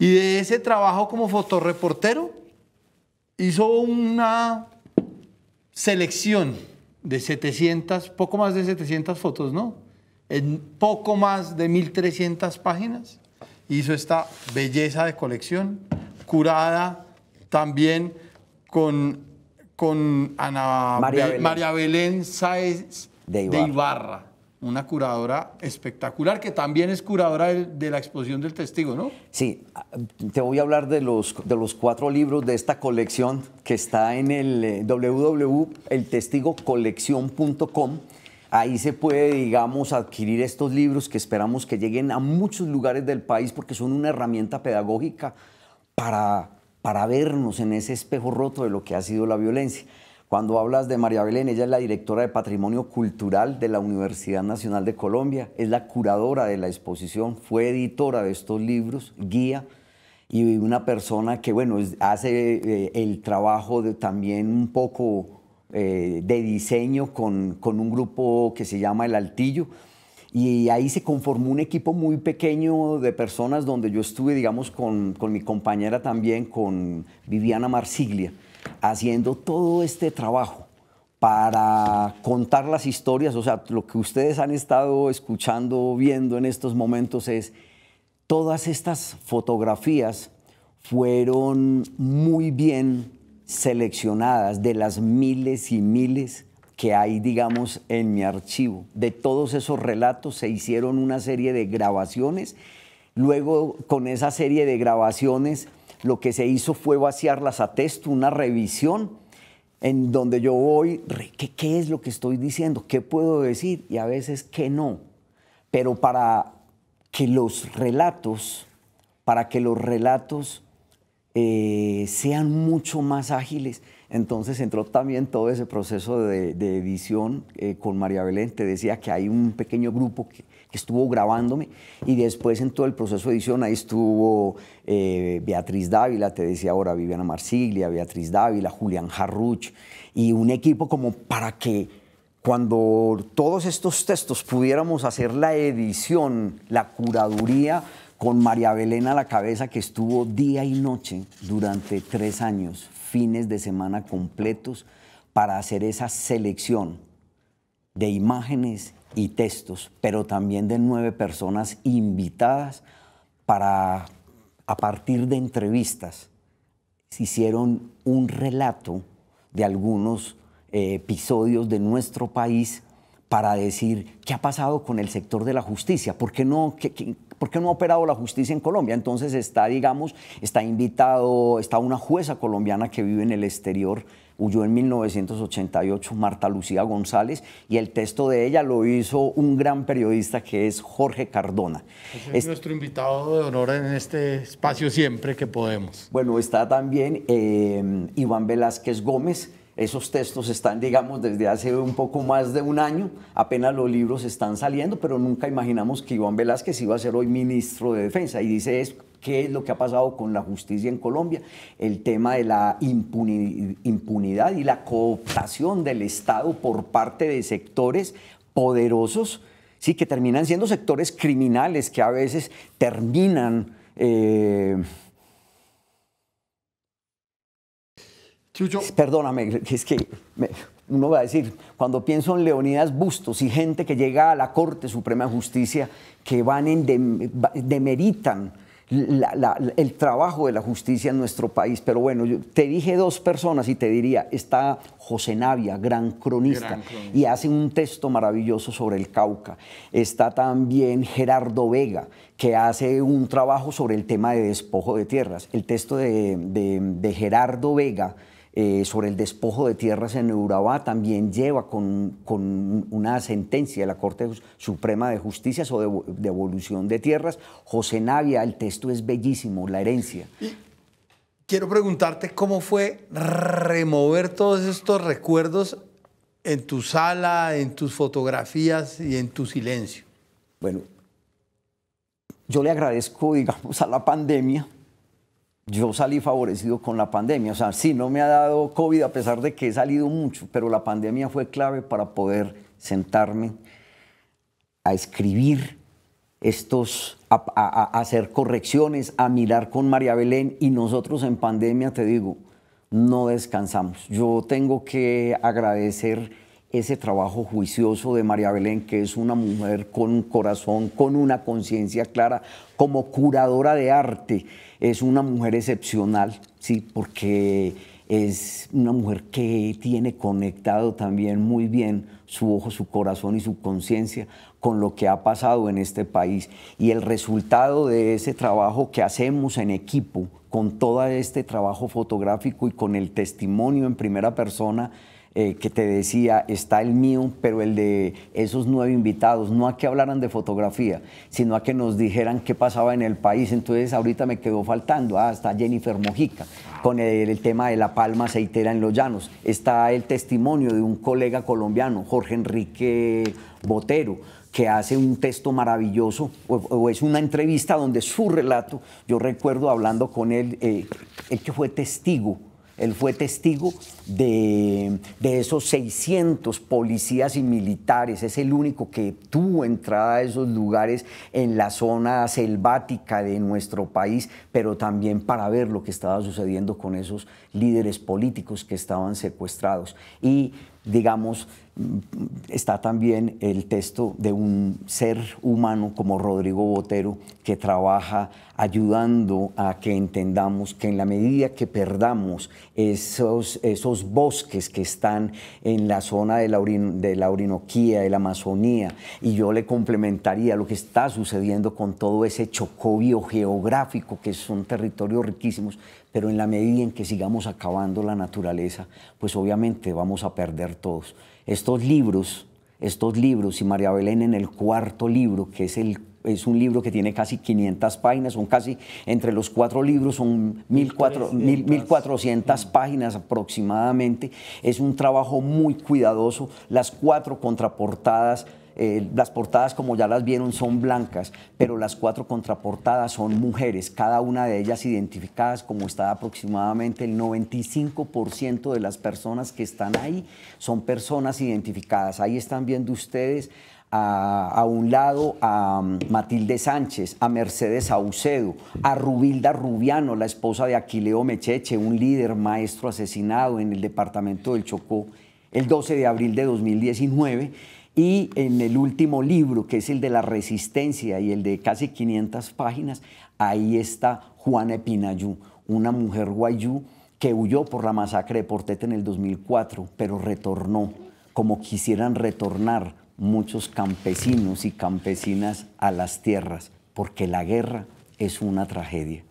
Y de ese trabajo como fotoreportero hizo una selección de 700, poco más de 700 fotos, ¿no? En poco más de 1.300 páginas hizo esta belleza de colección, curada también con, con Ana María Belén, De Ibarra una curadora espectacular, que también es curadora de, la exposición del testigo, ¿no? Sí, ah, te voy a hablar de los, de los cuatro libros de esta colección que está en el eh, www.eltestigocolección.com. Ahí se puede, digamos, adquirir estos libros que esperamos que lleguen a muchos lugares del país porque son una herramienta pedagógica para, para vernos en ese espejo roto de lo que ha sido la violencia. Cuando hablas de María Belén, ella es la directora de Patrimonio Cultural de la Universidad Nacional de Colombia, es la curadora de la exposición, fue editora de estos libros, guía y una persona que, bueno, hace eh, el trabajo también un poco eh, de diseño con, con, un grupo que se llama El Altillo. Y ahí se conformó un equipo muy pequeño de personas donde yo estuve, digamos, con, con mi compañera también, con Viviana Marsiglia haciendo todo este trabajo para contar las historias, o sea, lo que ustedes han estado escuchando, viendo en estos momentos es todas estas fotografías fueron muy bien seleccionadas de las miles y miles que hay, digamos, en mi archivo. De todos esos relatos se hicieron una serie de grabaciones. Luego, con esa serie de grabaciones, lo que se hizo fue vaciarlas a texto, una revisión en donde yo voy, ¿qué, es lo que estoy diciendo? ¿Qué puedo decir? Y a veces que no. Pero para que los relatos, para que los relatos eh, sean mucho más ágiles, entonces entró también todo ese proceso de, edición eh, con María Belén. Te decía que hay un pequeño grupo que, estuvo grabándome y después en todo el proceso de edición ahí estuvo eh, Beatriz Dávila, te decía ahora Viviana Marsiglia, Beatriz Dávila, Julián Jarruch y un equipo como para que cuando todos estos textos pudiéramos hacer la edición, la curaduría con María Belén a la cabeza que estuvo día y noche durante tres años, fines de semana completos, para hacer esa selección de imágenes y textos, pero también de nueve personas invitadas para, a partir de entrevistas, se hicieron un relato de algunos eh, episodios de nuestro país para decir qué ha pasado con el sector de la justicia, por qué no, ¿Por qué no ha operado la justicia en Colombia? Entonces está, digamos, está invitado, está una jueza colombiana que vive en el exterior, huyó en 1988, Marta Lucía González, y el texto de ella lo hizo un gran periodista que es Jorge Cardona. es, nuestro invitado de honor en este espacio siempre que podemos. Bueno, está también eh, Iván Velázquez Gómez esos textos están, digamos, desde hace un poco más de un año, apenas los libros están saliendo, pero nunca imaginamos que Iván Velázquez iba a ser hoy ministro de Defensa. Y dice es qué es lo que ha pasado con la justicia en Colombia, el tema de la impunidad y la cooptación del Estado por parte de sectores poderosos, sí, que terminan siendo sectores criminales, que a veces terminan... Eh, Perdóname, es que uno va a decir, cuando pienso en Leonidas Bustos y gente que llega a la Corte Suprema de Justicia, que van en demeritan el trabajo de la justicia en nuestro país. Pero bueno, yo te dije dos personas y te diría, está José Navia, gran cronista, y hace un texto maravilloso sobre el Cauca. Está también Gerardo Vega, que hace un trabajo sobre el tema de despojo de tierras. El texto de Gerardo Vega eh, sobre el despojo de tierras en Urabá también lleva con, una sentencia de la Corte Suprema de Justicia sobre devolución de tierras. José Navia, el texto es bellísimo, la herencia. quiero preguntarte cómo fue remover todos estos recuerdos en tu sala, en tus fotografías y en tu silencio. Bueno, yo le agradezco, digamos, a la pandemia yo salí favorecido con la pandemia. O sea, sí, no me ha dado COVID a pesar de que he salido mucho, pero la pandemia fue clave para poder sentarme a escribir estos, a, hacer correcciones, a mirar con María Belén y nosotros en pandemia, te digo, no descansamos. Yo tengo que agradecer ese trabajo juicioso de María Belén, que es una mujer con un corazón, con una conciencia clara, como curadora de arte, es una mujer excepcional, sí, porque es una mujer que tiene conectado también muy bien su ojo, su corazón y su conciencia con lo que ha pasado en este país. Y el resultado de ese trabajo que hacemos en equipo, con todo este trabajo fotográfico y con el testimonio en primera persona, eh, que te decía, está el mío, pero el de esos nueve invitados, no a que hablaran de fotografía, sino a que nos dijeran qué pasaba en el país. Entonces ahorita me quedó faltando, ah, está Jennifer Mojica, con el, tema de la palma aceitera en los llanos. Está el testimonio de un colega colombiano, Jorge Enrique Botero que hace un texto maravilloso, o, es una entrevista donde su relato, yo recuerdo hablando con él, eh, el él que fue testigo él fue testigo de, esos 600 policías y militares. Es el único que tuvo entrada a esos lugares en la zona selvática de nuestro país, pero también para ver lo que estaba sucediendo con esos líderes políticos que estaban secuestrados. Y digamos, está también el texto de un ser humano como Rodrigo Botero, que trabaja ayudando a que entendamos que en la medida que perdamos esos, esos bosques que están en la zona de la, de la Orinoquía, de la Amazonía, y yo le complementaría lo que está sucediendo con todo ese chocobio geográfico, que son territorios riquísimos, pero en la medida en que sigamos acabando la naturaleza, pues obviamente vamos a perder todos. Estos libros, estos libros, y María Belén en el cuarto libro, que es el es un libro que tiene casi 500 páginas, son casi, entre los cuatro libros son 1400 mm. páginas aproximadamente. Es un trabajo muy cuidadoso, las cuatro contraportadas eh, las portadas, como ya las vieron, son blancas, pero las cuatro contraportadas son mujeres, cada una de ellas identificadas como está aproximadamente el 95% de las personas que están ahí son personas identificadas. Ahí están viendo ustedes a, a, un lado a um, Matilde Sánchez, a Mercedes Aucedo, a Rubilda Rubiano, la esposa de Aquileo Mecheche, un líder maestro asesinado en el departamento del Chocó el 12 de abril de 2019 y en el último libro, que es el de la resistencia y el de casi 500 páginas, ahí está Juana Epinayú, una mujer guayú que huyó por la masacre de Portete en el 2004, pero retornó, como quisieran retornar muchos campesinos y campesinas a las tierras, porque la guerra es una tragedia.